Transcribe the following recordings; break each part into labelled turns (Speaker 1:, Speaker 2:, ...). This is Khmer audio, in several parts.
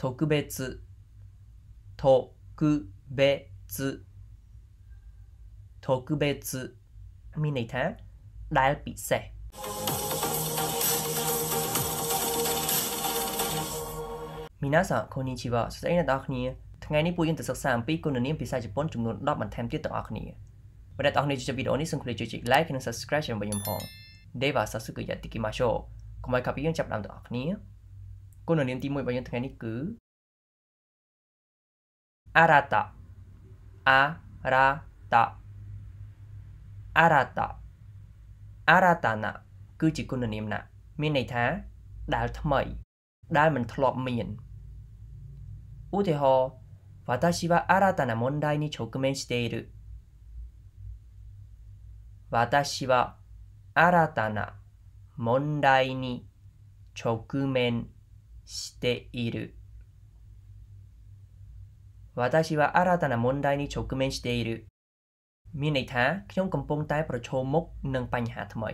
Speaker 1: 特別特別特別មានន័យថាដែលពិសេសមីណាសាខូនីជីវ៉ាសួស្តីអ្នកនរគ្នាថ្ងៃនេះពួកយើងទៅសិក្សាអំពីគុណនាមភាសាជប៉ុនចំនួន10បន្ថែមទៀតទាំងអស់គ្នាបើអ្នកនរគ្នាជួយវីដេអូនេះសូមគ្រាន់ជួយចុច like និង subscribe ដើម្បីខ្ញុំផង Deva Sasuke Yatikimashou កុំឲ្យកាប់យើងចាប់ដើមទាំងអស់គ្នាこの年も ibayon tengah ni ke arata arata arata arata na គឺជាគុណនាមណាមានន័យថាដែលថ្មីដែលមិនធ្លាប់មានឧទាហរណ៍私は新たな問題に直面している私は新たな問題に直面している。私は新たな問題に直面している。មានន័យថាខ្ញុំកំពុងតែ ប្រឈមមុខនឹងបញ្ហាថ្មី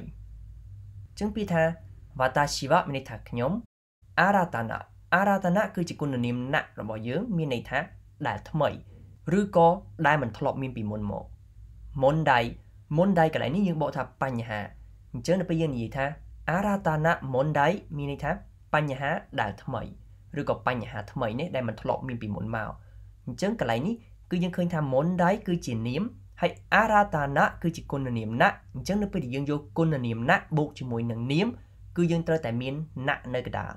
Speaker 1: ចឹងពីថាវតាជីវៈមានន័យថាខ្ញុំអរតនៈអរតនៈគឺជាគុណនាមណៈរបស់យើងមានន័យថាដែលថ្មីឬក៏ដែលមិនធ្លាប់មានពីមុនមកមុនដៃមុនដៃកន្លែងនេះយើងបកថាបញ្ហាអញ្ចឹងដល់ពេលយើងនិយាយថាអរតនៈមុនដៃមានន័យថាបញ្ហាដែលថ្មីឬក៏បញ្ហាថ្មីនេះដែលมันធ្លាប់មានពីមុនមកអញ្ចឹងកន្លែងនេះគឺយើងឃើញ ថាមុនដៃគឺជានាមហើយអរាតានៈគឺជាគុណនាមណៈអញ្ចឹងនៅពេលដែលយើងយកគុណនាមណៈបូកជាមួយនឹងនាមគឺយើងត្រូវតែមានណៈនៅកណ្ដាល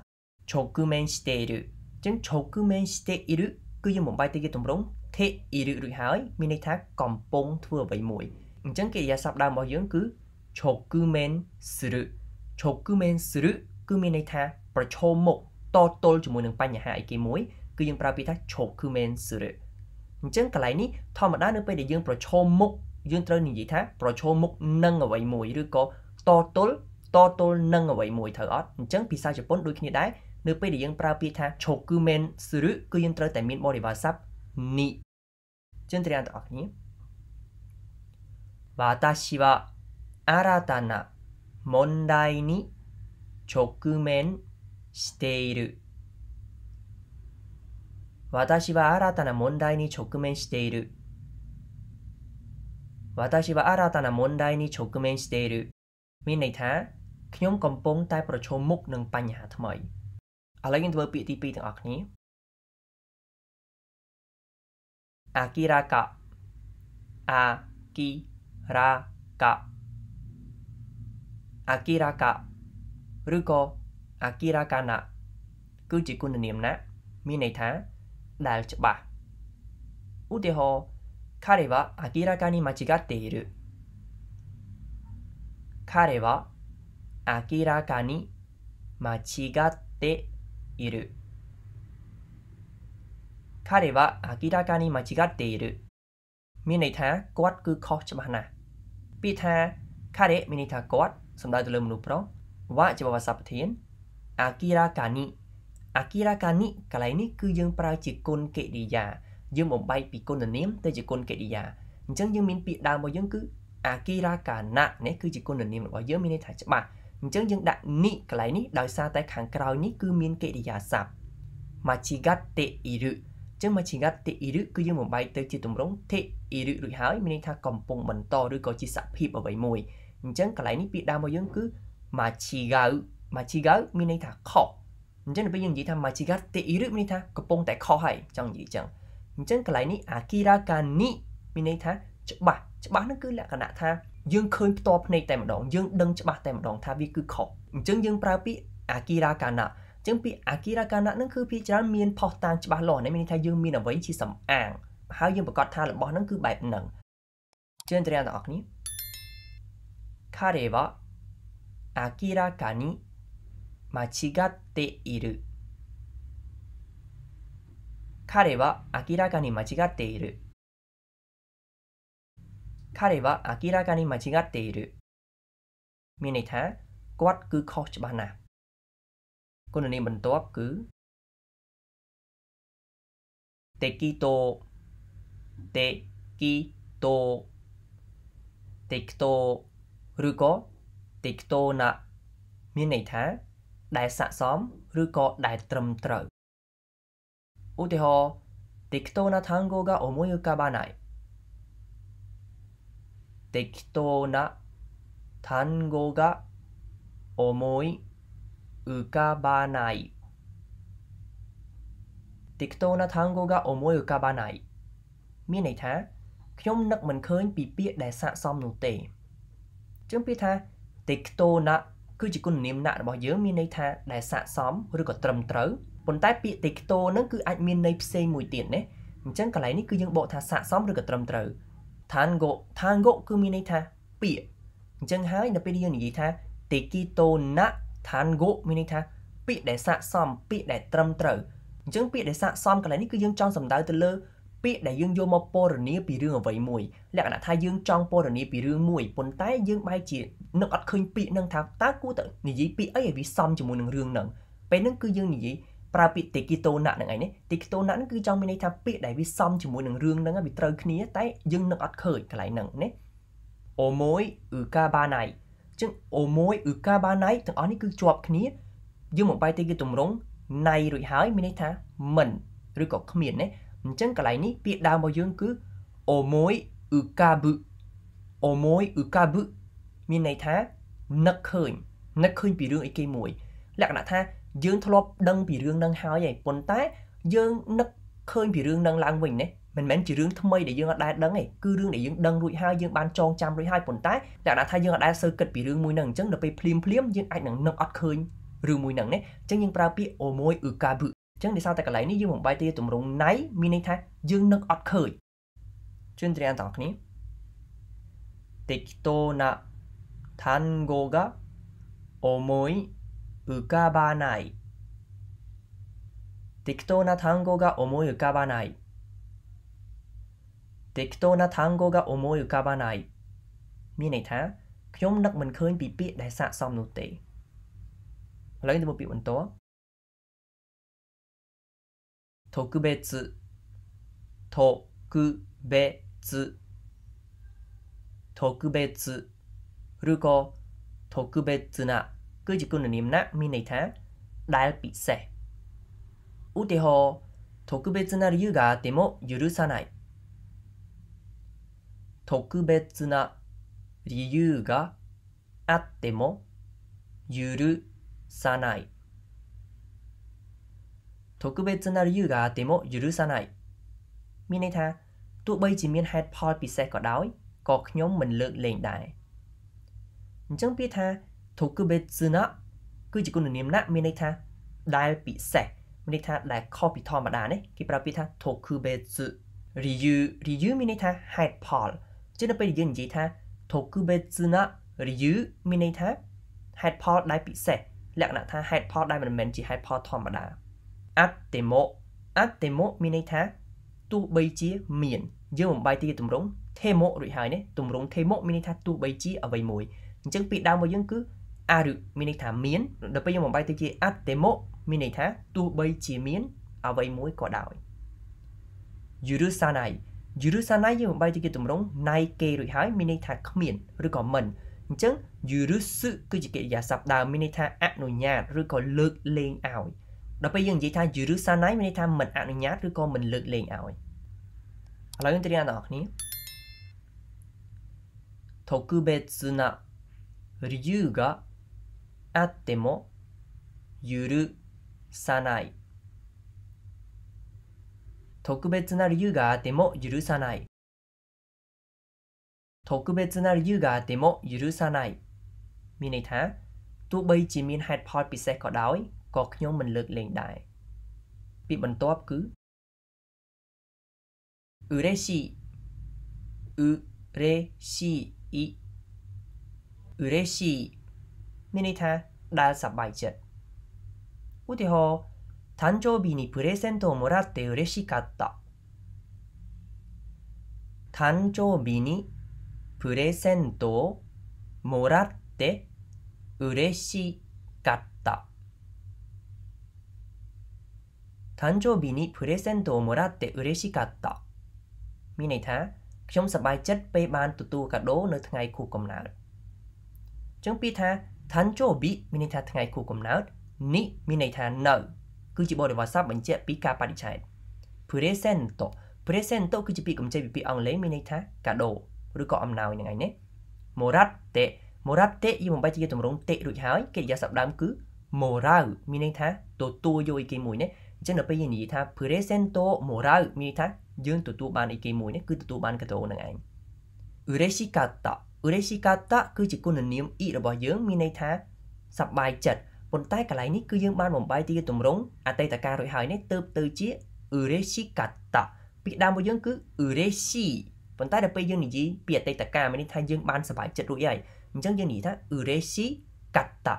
Speaker 1: ឈោគឺមែនស្ទេឬអញ្ចឹងឈោគឺមែនស្ទេឬគឺយើងបំបីទៅជាទម្រង់ទេអ៊ីរឹរួចហើយមានន័យថាកំពុងធ្វើអ្វីមួយអញ្ចឹងកិរិយាសព្ទដើមរបស់យើង គឺឈោគឺមែនស្រឹឈោគឺមែនស្រឹគឺមានន័យថាប្រឈមមុខតទល់ជាមួយនឹងបញ្ហាអីគេមួយគឺយើងប្រើពាក្យថាឈប់គឺមែនស៊ឺអញ្ចឹងកន្លែងនេះធម្មតានៅពេលដែលយើង ប្រឈមមុខយើងត្រូវនិយាយថាប្រឈមមុខនឹងអ្វីមួយឬក៏តទល់តទល់នឹងអ្វីមួយត្រូវអត់អញ្ចឹងភាសាជប៉ុនដូចគ្នាដែរនៅពេលដែលយើងប្រើពាក្យថាឈប់គឺមែនស៊ឺគឺយើងត្រូវតែមានបរិវារស័ព្ទនេះចឹងត្រូវអ្នកទាំងអស់គ្នា私は新たな問題に直面している。私は新たな問題に直面している。私は新たな問題に直面している。មានន័យថាខ្ញុំកំពុងតែប្រឈមមុខនឹងបញ្ហាថ្មីឥឡូវយើងធ្វើពាក្យទី2ទាំងអស់គ្នាអាគិរកៈអាគិរកៈអាគិរកៈឬក៏អាគិរាកាណៈគឺជាគុណនាមណា មានន័យថាដែលច្បាស់ឧទាហរណ៍彼は明らかに間違っている彼は明らかに間違っている彼は明らかに間違っているមានន័យថាគាត់គឺខុសច្បាស់ណាស់ពីថា彼មានន័យថាគាត់សំដៅទៅលើមនុស្សប្រុសវ៉ាជាបវសាប្រធាន明らかに明らかにកន្លែងនេះគឺយើងប្រើជាគុណកិរិយាយើងបំបែកពីគុណនាមទៅជាគុណកិរិយាអញ្ចឹងយើងមានពាក្យដើមរបស់យើងគឺអាគិរាកាណៈនេះគឺជាគុណនាមរបស់យើងមានន័យថាច្បាស់អញ្ចឹងយើងដាក់និកន្លែងនេះដោយសារតែខាងក្រោយនេះគឺមានកិរិយាសព្ទ machigate iru អញ្ចឹង machigate iru គឺយើងបំបែកទៅជាទម្រង់ te iru រួចហើយមានន័យថាកំពុងបន្តឬក៏ជាសភាពអ្វីមួយអញ្ចឹងកន្លែងនេះពាក្យដើមរបស់យើងគឺ machigau machigau មានន័យថាខុសអញ្ចឹងពេលយើងនិយាយថា machigate iru មានន័យថាកំពុងតែខុសហើយចង់និយាយចឹងអញ្ចឹងកន្លែងនេះ akira kani មានន័យថាច្បាស់ច្បាស់នោះគឺលក្ខណៈថាយើងឃើញផ្ទាល់ភ្នែកតែម្ដង យើងដឹងច្បាស់តែម្ដងថាវាគឺខុសអញ្ចឹងយើងប្រើពាក្យ akira kana អញ្ចឹងពាក្យ akira kana នឹងគឺភាគច្រើនមានផុសតាងច្បាស់លាស់នេះមានន័យថាយើងមានអ្វីជាសំអាង ហើយយើងប្រកាសថារបស់ហ្នឹងគឺបែបហ្នឹងជឿនត្រែងទាំងអស់គ្នា彼は明らかに間違っている。彼は明らかに間違っている。彼は明らかに間違っている。みんなで、ごわっくーばな。このにもんとわっくてきと、てきと、てきと、うるこ、てきとな。みんなで、ដែលស័ក្តិសម ឬក៏ដែល ត្រឹមត្រូវឧទាហរណ៍適当な単語が思い浮かばない適当な単語が思い浮かばない適当な単語が思い浮かばないមានន័យថា ខ្ញុំនឹកមិនឃើញពីពាក្យដែលស័ក្តិសមនោះទេចឹងពាក្យថា適当なគឺជាគុណនាមណៈរបស់យើងមានន័យថាដែលស័កសមឬក៏ត្រឹមត្រូវប៉ុន្តែពាក្យតិកតោនឹងគឺអាចមានន័យផ្សេងមួយទៀតណាអញ្ចឹងកន្លែងនេះគឺយើងបកថាស័កសមឬក៏ត្រឹមត្រូវ tango tango គឺមានន័យថាពាក្យអញ្ចឹងហើយនៅពេលយើងនិយាយថា tekito na tango មានន័យថាពាក្យដែលស័កសមពាក្យដែលត្រឹមត្រូវអញ្ចឹងពាក្យដែលស័កសមកន្លែងនេះគឺយើងចង់សំដៅទៅលើពាក្យដែលយើងយកមកពណ៌នាពីរឿងអ្វីមួយលក្ខណៈថាយើងចង់ពណ៌នាពីរឿងមួយប៉ុន្តែយើងបែរជានឹកអត់ឃើញពាក្យនឹងថាតើគួរទៅនិយាយពាក្យអីឲ្យវាសមជាមួយនឹងរឿងនឹងពេលហ្នឹងគឺយើងនិយាយប្រើពាក្យតិគីតូណៈហ្នឹងឯងនេះតិគីតូណៈហ្នឹងគឺចង់មានន័យថាពាក្យដែលវាសមជាមួយនឹងរឿងហ្នឹងវាត្រូវគ្នាតែយើងនឹកអត់ឃើញកន្លែងហ្នឹងណាអូមួយឧកាបាណៃចឹងអូមួយឧកាបាណៃទាំងអស់នេះគឺជាប់គ្នាយើងមកបែកតិគីតម្រងណៃរួចហើយមានន័យថាមិនឬក៏គ្មានណាអញ្ចឹងកន្លែងនេះពាក្យដើមរបស់យើងគឺអូមួយអ៊ឺកាប៊ឺអូមួយអ៊ឺកាប៊ឺមានន័យថានឹកឃើញនឹកឃើញពីរឿងអីគេមួយ លក្ខណៈថា យើងធ្លាប់ដឹងពីរឿងនឹងហើយហើយប៉ុន្តែយើងនឹកឃើញពីរឿងនឹងឡើងវិញណាមិនមែនជារឿងថ្មីដែលយើងអត់ដែលដឹងទេគឺរឿងដែលយើងដឹងរួចហើយយើងបានចងចាំរួចហើយប៉ុន្តែលក្ខណៈថាយើងអត់ដែលសើគិតពីរឿងមួយនឹងអញ្ចឹងដល់ពេលភ្លាមភ្លាមយើងអាចនឹងនឹកអត់ឃើញរឿងមួយនឹងណាអញ្ចឹងយើងប្រើពាក្យអូមួយអ៊ឺកាប៊ឺចឹងដោយសារតែកន្លែងនេះយើងបំបីទៅទម្រង់ night មានន័យថាយើងនឹកអត់ឃើញជឿនត្រានទាំងគ្នាតិចតូណាតាន់ហ្គោកាអូមួយឧកាបាណៃតិចតូណាតាន់ហ្គោកាអូមួយឧកាបាណៃតិចតូណាតាន់ហ្គោកាអូមួយឧកាបាណៃមានន័យថាខ្ញុំនឹកមិនឃើញពីពាក្យដែលស័ក្តិសមនោះទេឥឡូវទៅមកពាក្យបន្ត特別特別特別หรือก็特別なគឺជាគុណនាមណាមាន特別な理由があっても許さない特別な理由があっても許さない特別な理由があっても許さないមានន័យថាទោះបីជាមានហេតុផលពិសេសក៏ដោយក៏ខ្ញុំមិនលើកលែងដែរអញ្ចឹងពាក្យថាធុគបេស៊ណាគឺជាគុណនាមណាមានន័យថាដែលពិសេសមានន័យថាដែលខុសពីធម្មតានេះគេប្រើពាក្យថាធុគបេស៊រីយូរីយូមានន័យថាហេតុផលចឹងទៅពេលយើងនិយាយថាធុគបេស៊ណារីយូមានន័យថាហេតុផលដែលពិសេសលក្ខណៈថាហេតុផលដែលមិនមែនជាហេតុផលធម្មតាអត្តេមោអត្តេមោមានន័យថាទោះបីជាមានយើងបំបីទីទម្រង់ថេមោរួចហើយនេះទម្រង់ថេមោមានន័យថាទោះបីជាអ្វីមួយអញ្ចឹងពាក្យដើមរបស់យើងគឺអារុមានន័យថាមានដល់ពេលយើងបំបីទៅជាអត្តេមោមានន័យថាទោះបីជាមានអ្វីមួយក៏ដោយយូរូសាណៃយូរូសាណៃយើងបំបីទៅជាទម្រង់ណៃគេរួចហើយមានន័យថាគ្មានឬក៏មិនអញ្ចឹងយូរូសឺគឺជាកិរិយាសព្ទដើមមានន័យថាអនុញ្ញាតឬក៏លើកលែងឲ្យដល់ពេលយើងនិយាយថាយេរូសាឡៃមានន័យថាមិនអនុញ្ញាតឬក៏មិនលើកលែងឲ្យឥឡូវយើងទៅរៀនដល់អ្នកគ្នា特別な理由があっても許さない特別な理由があっても許さない特別な理由があっても許さないមានន័យថាទោះបីជាមានហេតុផលពិសេសក៏ដោយก็ขยมมันเลิกเล่งได้ปีบันตอบคืออเรชีอเรชิอีอเรชิไม่ได้ท่าดาสบายจัดอุติหอัันนนเเเิิ誕ั日にプレゼントをもらって嬉しかเた誕生日にプレゼントをもらって嬉しい誕生日にプレゼントをもらって嬉しかったមានន័យថាខ្ញុំសប្បាយចិត្តពេលបានទទួលកាដូ នៅថ្ងៃខួបកំណើតចឹងពីថា誕生日មានន័យថាថ្ងៃខួបកំណើត នេះមានន័យថានៅ គឺជាបរិវារស័ព្ទបញ្ជាក់ពីការបរិច្ឆេទ presento presento គឺជាពាក្យកម្ចីពីពាក្យអង់គ្លេសមានន័យថាកាដូឬក៏អំណោយនឹងឯនេះ morate morate យីបំបីជាទម្រង់តេរួចហើយកិរិយាសព្ទដើមគឺ morau មានន័យថាទទួលយកអីគេមួយណាអញ្ចឹងដល់ពេលយើងនិយាយថា presento morau មានន័យថាយើងទទួលបានអីគេមួយនេះគឺទទួលបានកាដូនឹងឯង ureshikatta ureshikatta គឺជាគុណនាម i របស់យើងមានន័យថាសប្បាយចិត្តប៉ុន្តែកន្លែងនេះគឺយើងបានបំបីទីទម្រង់អតីតកាលរួចហើយនេះទៅទៅជា ureshikatta ពាក្យដើមរបស់យើង គឺ ureshi ប៉ុន្តែដល់ពេលយើងនិយាយពីអតីតកាលមានន័យថាយើងបានសប្បាយចិត្តរួចហើយអញ្ចឹងយើងនិយាយថា ureshi katta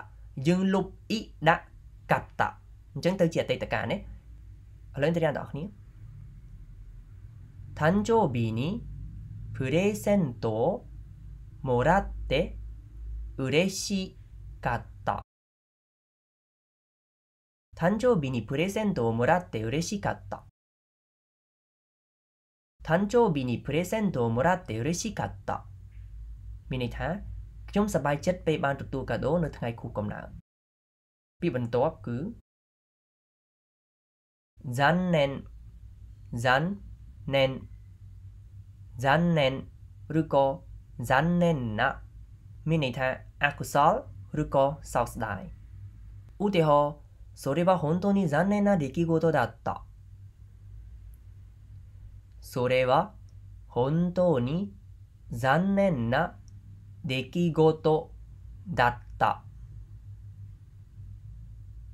Speaker 1: យើងលុប i ដាក់ katta អញ្ចឹងទៅជាអតីតកាលនេះ발렌타인아니誕生日にプレゼントをもらって嬉しかった。誕生日にプレゼントをもらって嬉しかった。誕生日にプレゼントをもらって嬉しかっミニタン、ジョンサバイチェッペイバントゥトカドーノタイココナー。ピブントワック残念、残念、残念、r u 残念な。មានアクサថាサកុសលឬそれは本当に残念な出来事だったそれは本当に残念な出来事だった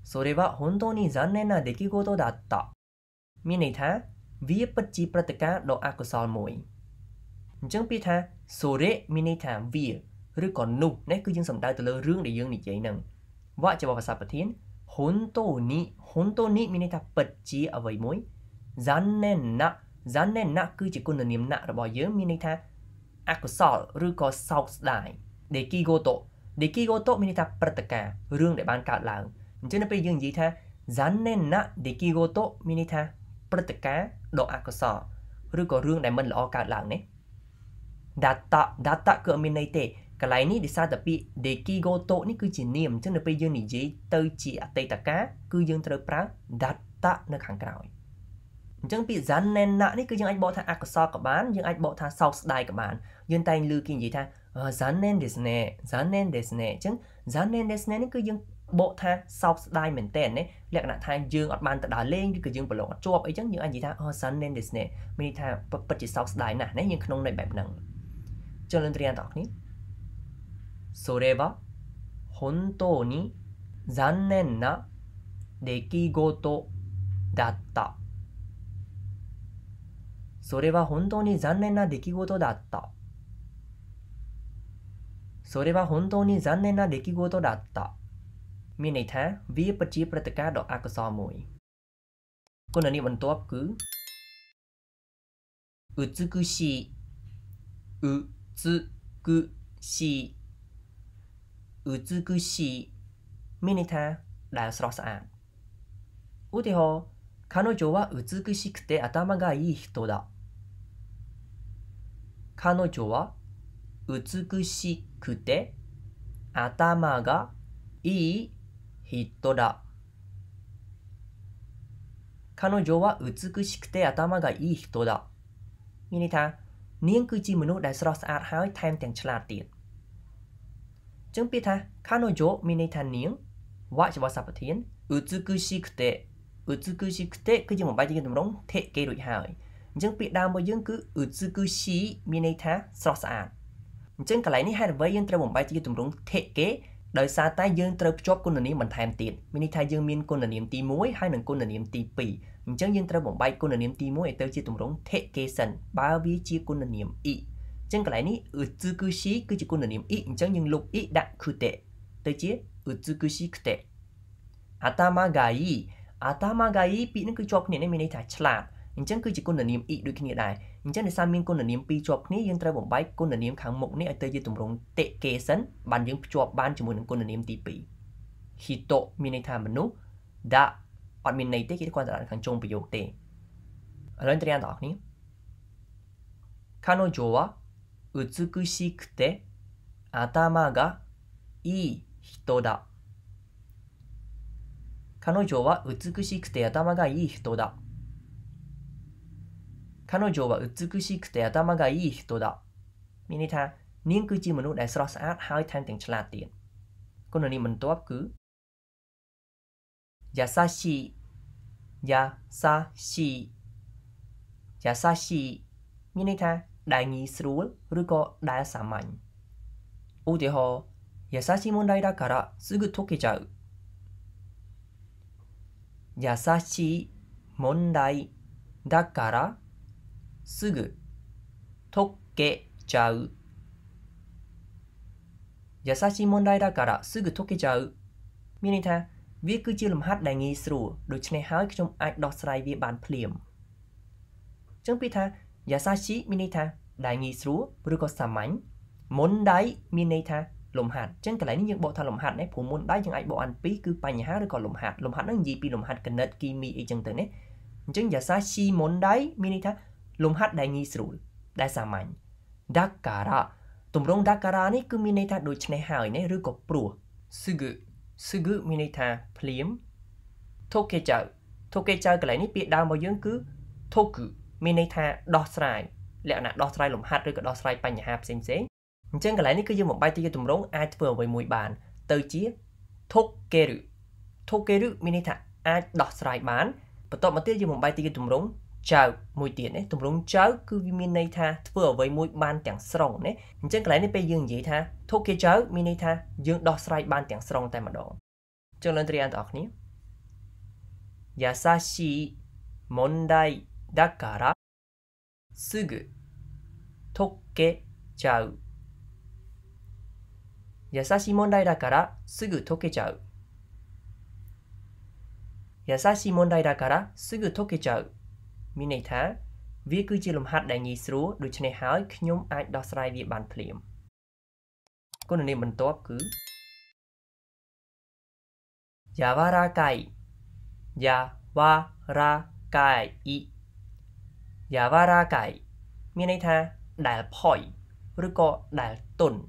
Speaker 1: それは本当に残念な出来事だったមានន័យថាវាពិតជាព្រឹត្តិការណ៍ដ៏អកុសលមួយអញ្ចឹងពីថា sore មានន័យថាវាឬក៏នោះនេះគឺយើងសំដៅទៅលើរឿងដែលយើងនិយាយហ្នឹងវ៉ាក់ជាភាសាប្រធានហ៊ុនតូនីហ៊ុនតូនីមានន័យថាពិតជាអ្វីមួយ zannen na zannen na គឺជាគុណនាមណារបស់យើងមានន័យថាអកុសលឬក៏សោកស្ដាយ dekigoto dekigoto មានន័យថាព្រឹត្តិការណ៍រឿង ដែលបានកើតឡើងអញ្ចឹងនៅពេលយើងនិយាយថាចានេណាដេគីហ្គោតូមានន័យថាព្រឹត្តិការណ៍ដ៏អកុសលឬក៏រឿងដែលមិនល្អកើតឡើងនេះ data data គឺអត់មានន័យទេកន្លែងនេះដោយសារតែពាក្យ dekigoto នេះគឺជានាមអញ្ចឹងនៅពេលយើងនិយាយទៅជាអតីតកាលគឺយើងត្រូវប្រើ data នៅខាងក្រោយអញ្ចឹងពាក្យ zanenna នេះគឺយើងអាចបកថាអកុសលក៏បានយើងអាចបកថាសោកស្ដាយក៏បានយើងតែងឮគេនិយាយថា zanen desne zanen desne អញ្ចឹង zanen desne នេះគឺយើងបកថាសោកស្ដាយមែនតើណាលក្ខណៈថាយើងអត់បានទៅដល់លេងឬក៏យើងប្រឡងអត់ជាប់អីចឹងយើងអាចនិយាយថាអូសាន់ណេនですねមានន័យថាពិតជាសោកស្ដាយណាស់ណាយើងក្នុងន័យបែបហ្នឹងចលនត្រីអ្នកទាំងអស់គ្នាそれは本当に残念な出来事だったそれは本当に残念な出来事だったそれは本当に残念な出来事だったមានន័យថាវាពិតជាព្រឹត្តិការណ៍ដ៏អកុសលមួយគុណនេះបន្ទាប់គឺ美しい美しい美しいមានន័យថាដែលស្រស់ស្អាតឧទាហរណ៍彼女は美しくて頭がいい人だ彼女は美しくて頭がいいヒットだ。彼女は美しくて頭がいい人だ。មានន័យថានាងគឺជាមនុស្សដែលស្រស់ស្អាតហើយថែមទាំងឆ្លាតទៀតចឹងពាក្យថា kanojo មានន័យថានាងវចវសពធាន美しくて美しくてគឺជាមួយបែបជាតម្រង់ទេគេរួចហើយអញ្ចឹងពាក្យដើមរបស់យើងគឺ美しいមានន័យថាស្រស់ស្អាតអញ្ចឹងកន្លែងនេះហេតុអ្វីយើងត្រូវបំបែកជាតម្រង់ទេគេដោយសារតែយើងត្រូវភ្ជាប់គុណនាមបន្ថែមទៀតមានន័យថាយើងមានគុណនាមទី1ហើយនិងគុណនាមទី2អញ្ចឹងយើងត្រូវបំបែកគុណនាមទី1ឲ្យទៅជាទម្រង់ takeation បើវាជាគុណនាម i អញ្ចឹងកន្លែងនេះ utsukushi គឺជាគុណនាម i អញ្ចឹងយើងលុប i ដាក់ kute ទៅជា utsukushi kute atama ga i atama ga i ពាក្យនេះគឺជាប់គ្នានេះមានន័យថាឆ្លាតអញ្ចឹងគឺជាគុណនាម i ដូចគ្នាដែរអញ្ចឹងដោយសារមានគុណនាមពីរជាប់គ្នាយើងត្រូវបំបែកគុណនាមខាងមុខនេះឲ្យទៅជាទម្រង់តិគេសិនបានយើងភ្ជាប់បានជាមួយនឹងគុណនាមទី2 hito មានន័យថាមនុស្ស da អត់មានន័យទេគេគ្រាន់តែដាក់ខាងចុងប្រយោគទេឥឡូវត្រូវអ្នកទាំងអស់គ្នា Kanojo wa utsukushikute atama ga ii hito da Kanojo wa utsukushikute atama ga ii hito da 彼女は美しくて頭がいい人だ。みにた、にんくじむのでそらさあはいたんてんちらてん。このにむんとはく。やさしい。優しい。優しい。みにた、だいにする。るこだいさまん。おでほ、やさしい問題だからすぐ解けちゃう。やしい問題だから。すぐ溶けちゃう優しい問題だからすぐ溶けちゃうមានន័យថាវាគឺជាលំហាត់ដែលងាយស្រួលដូច្នេះហើយខ្ញុំអាចដោះស្រាយវាបានភ្លាមអញ្ចឹងពីថាយ៉ាសាជីមានន័យថាដែលងាយស្រួលឬក៏សាមញ្ញមុនដៃមានន័យថាលំហាត់អញ្ចឹងកន្លែងនេះយើងបកថាលំហាត់ណាព្រោះមុនដៃយើងអាចបកអានពីរគឺបញ្ហាឬក៏លំហាត់លំហាត់ហ្នឹងនិយាយពីលំហាត់កណិតគីមីអីចឹងទៅណាអញ្ចឹងយ៉ាសាជីមុនដៃមានន័យថាលំហាត់ដែលងាយស្រួលដែលសាមញ្ញ dakara ទម្រង់ dakara នេះគឺមានន័យថាដូច្នេះហើយណាឬក៏ព្រោះ sugu sugu មានន័យថាភ្លាម tokejau tokejau កន្លែងនេះពាក្យដើមរបស់យើងគឺ toku មានន័យថាដោះស្រាយលក្ខណៈដោះស្រាយលំហាត់ឬក៏ដោះស្រាយបញ្ហាផ្សេងផ្សេងអញ្ចឹងកន្លែងនេះគឺយើងបំបីទៅជាទម្រង់អាចធ្វើអ្វីមួយបានទៅជា tokeru tokeru មានន័យថាអាចដោះស្រាយបានបន្ទាប់មកទៀតយើងបំបីទៅជាទម្រង់ចៅមួយទៀតណាទម្រង់ចៅគឺវាមានន័យថាធ្វើអ្វីមួយបាន ទាំងស្រុងណាអញ្ចឹងកន្លែងនេះពេលយើងនិយាយថាធុកគេចៅមានន័យថាយើងដោះស្រាយបានទាំងស្រុងតែម្ដងចុះលឿនត្រៀអានបងប្អូន優しい問題だからすぐ解けちゃう優しい問題だからすぐ解けちゃう優しい問題だからすぐ解けちゃうមានន័យថាវាគឺជាលំហាត់ដែលងាយស្រួលដូច្នេះហើយខ្ញុំអាចដោះស្រាយវាបានភ្លាមគុណនាមបន្ទាប់គឺ Yawarakai Yawarakai Yawarakai មានន័យថាដែលផុយឬក៏ដែលទន់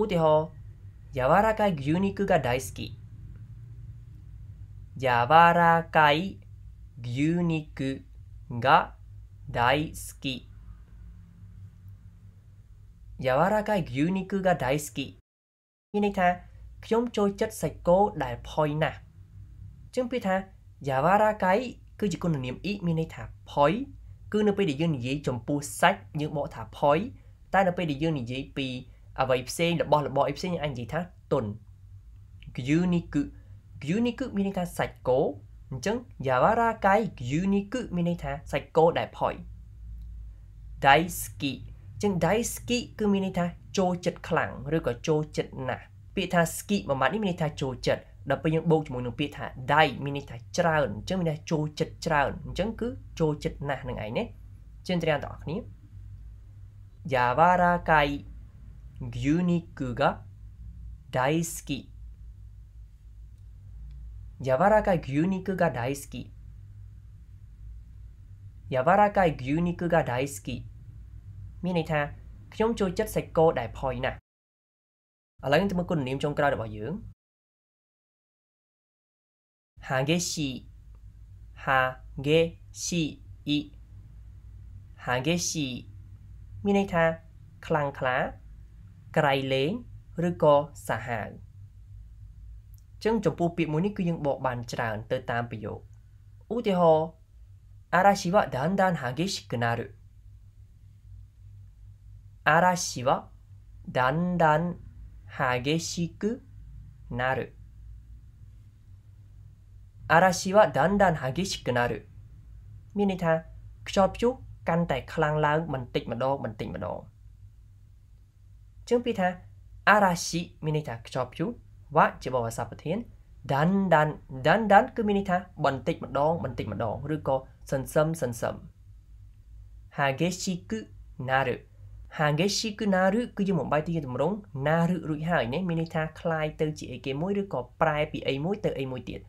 Speaker 1: ឧទាហរណ៍ Yawarakai gyuniku ga daisuki Yawarakai 牛肉が大好き柔らかい牛肉が大好きមានន័យថា ខ្ញុំចូលចិត្តសាច់គោដែលផុយណាស់ចឹងពាក្យថាយาวาราកៃគឺជាគុណនាមអ៊ីមានន័យថាផុយគឺនៅពេលដែលយើងនិយាយចំពោះសាច់យើងបកថាផុយតែនៅពេលដែលយើងនិយាយពីអ្វីផ្សេងរបស់របរអីផ្សេងយើងអាចនិយាយថាទុនគយូនីគឺគយូនីគឺមានន័យថាសាច់គោអញ្ចឹង Yawarakai Gyuniku មានន័យថាសាច់គោដែលផុយ Daisuki ចឹង Daisuki គឺមានន័យថាចូលចិត្តខ្លាំងឬក៏ចូលចិត្តណាស់ពាក្យថា ski មួយម៉ាត់នេះមានន័យថាចូលចិត្តដល់ពេលយើងបូកជាមួយនឹងពាក្យថា dai មានន័យថាច្រើនអញ្ចឹងមានន័យចូលចិត្តច្រើនអញ្ចឹង គឺចូលចិត្តណាស់នឹងឯងណាចឹងត្រូវទាំងអស់គ្នា Yawarakai Gyuniku ga Daisuki 柔らかい牛肉が大好き柔らかい牛肉が大好きមានន័យថាខ្ញុំចូលចិត្តសាច់គោដែលផុយណាស់ឥឡូវទៅមើលគុណនាមចុងក្រោយរបស់យើង激しい激しい激しいមានន័យថា ខ្លាំងខ្លា ក្រៃលែងឬក៏សាហាវចឹងចំពោះពាក្យមួយនេះគឺយើងបកបានច្រើនទៅតាមប្រយោគឧទាហរណ៍嵐はだんだん激しくなる嵐はだんだん激しくなる嵐はだんだん激しくなるមានន័យថាខ្យល់ព្យុះកាន់តែខ្លាំងឡើងបន្តិចម្ដងបន្តិចម្ដងចឹងពីថាអារ៉ាស៊ីមានន័យថាខ្យល់ព្យុះវ៉ាជាបបសាប្រធាន dan dan dan dan គឺមានន័យថាបន្តិចម្ដង បន្តិចម្ដងឬក៏សន្សឹមសន្សឹម hageshiku naru hageshiku naru គឺជាបំបីទៅជាទម្រង់ naru រួចហើយនេះមានន័យថាคล้ายទៅ ជាអីគេមួយឬក៏ប្រែពីអីមួយទៅអីមួយទៀត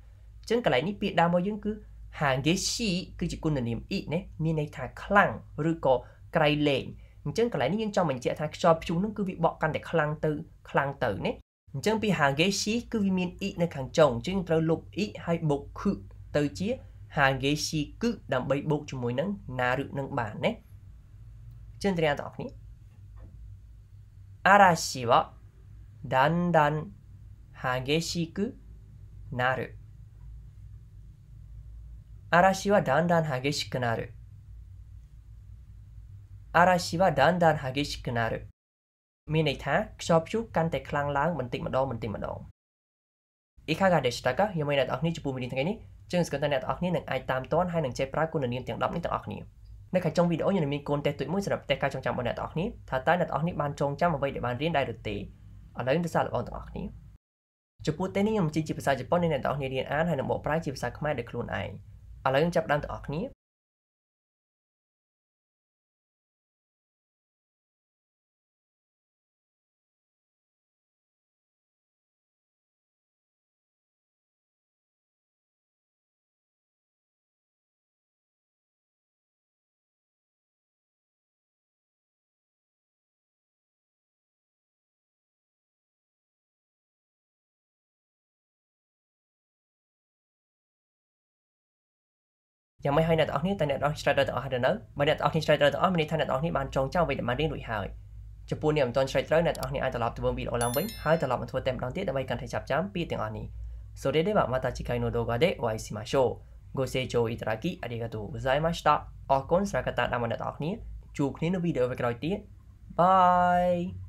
Speaker 1: អញ្ចឹងកន្លែងនេះពាក្យដើមរបស់យើងគឺ hageshi គឺជាគុណនាម i នេះមានន័យថាខ្លាំងឬក៏ក្រៃលែងអញ្ចឹងកន្លែងនេះយើងចង់បញ្ជាក់ថាខ្យល់ព្យុះនឹងគឺវាបក់កាន់តែខ្លាំងទៅខ្លាំងទៅណាអញ្ចឹងពី hangeshi គឺវាមាន i នៅខាងចុងអញ្ចឹងត្រូវលុប i ហើយបូក khu ទៅជា hangeshi គឺដើម្បីបូកជាមួយនឹង naru នឹងបានណាចឹងទាំងអ្នកទាំងអស់គ្នា嵐はだんだん激しくなる嵐はだんだん激しくなる嵐はだんだん激しくなるមានន័យថាខ្យល់ព្យុះកាន់តែខ្លាំងឡើងបន្តិចម្ដងបន្តិចម្ដង Ikaga deshtaka យល់មែនអ្នកទាំងអស់គ្នាចំពោះមេរៀនថ្ងៃនេះជឿសង្កត់ថាអ្នកទាំងអស់គ្នានឹងអាចតាមទាន់ហើយនឹងចេះប្រើគុណនាមទាំង10នេះទាំងអស់គ្នានៅខាងចុងវីដេអូខ្ញុំនឹងមានកូនតេស្តទួយមួយសម្រាប់តេស្តការចងចាំរបស់អ្នកទាំងអស់គ្នាថាតើអ្នកទាំងអស់គ្នាបានចងចាំអ្វីដែលបានរៀនដែរឬទេឥឡូវទៅសាររបស់ទាំងអស់គ្នាចំពោះតេស្តនេះខ្ញុំជិះជាភាសាជប៉ុនអ្នកទាំងអស់គ្នារៀនអានហើយនឹងបកប្រែជាភាសាខ្មែរដោយខ្លួនឯងឥឡូវយើងចាប់ដើមទាំងអស់គ្នាយ៉ាងម៉េចហើយអ្នកទាំងអស់នេះតើអ្នកទាំងអស់ strider ទាំងអស់ហើយនៅបើអ្នកទាំងអស់នេះ strider ទាំងអស់មានន័យថាអ្នកទាំងអស់នេះបានចងចាំអ្វីដែលបានរៀនរួចហើយចំពោះអ្នកមិនទាន់ strider អ្នកទាំងអស់នេះអាចត្រឡប់ទៅមើលវីដេអូឡើងវិញហើយត្រឡប់មកធ្វើតែម្ដងទៀតដើម្បីកាន់តែចាប់ចាំពីទាំងអស់នេះ So de de ba mata chikai no doga de o ai shimashou ご清聴いただきありがとうございました。អរគុណសម្រាប់ការតាមដានរបស់អ្នកទាំងអស់គ្នាជួបគ្នានៅវីដេអូវេក្រោយទៀត Bye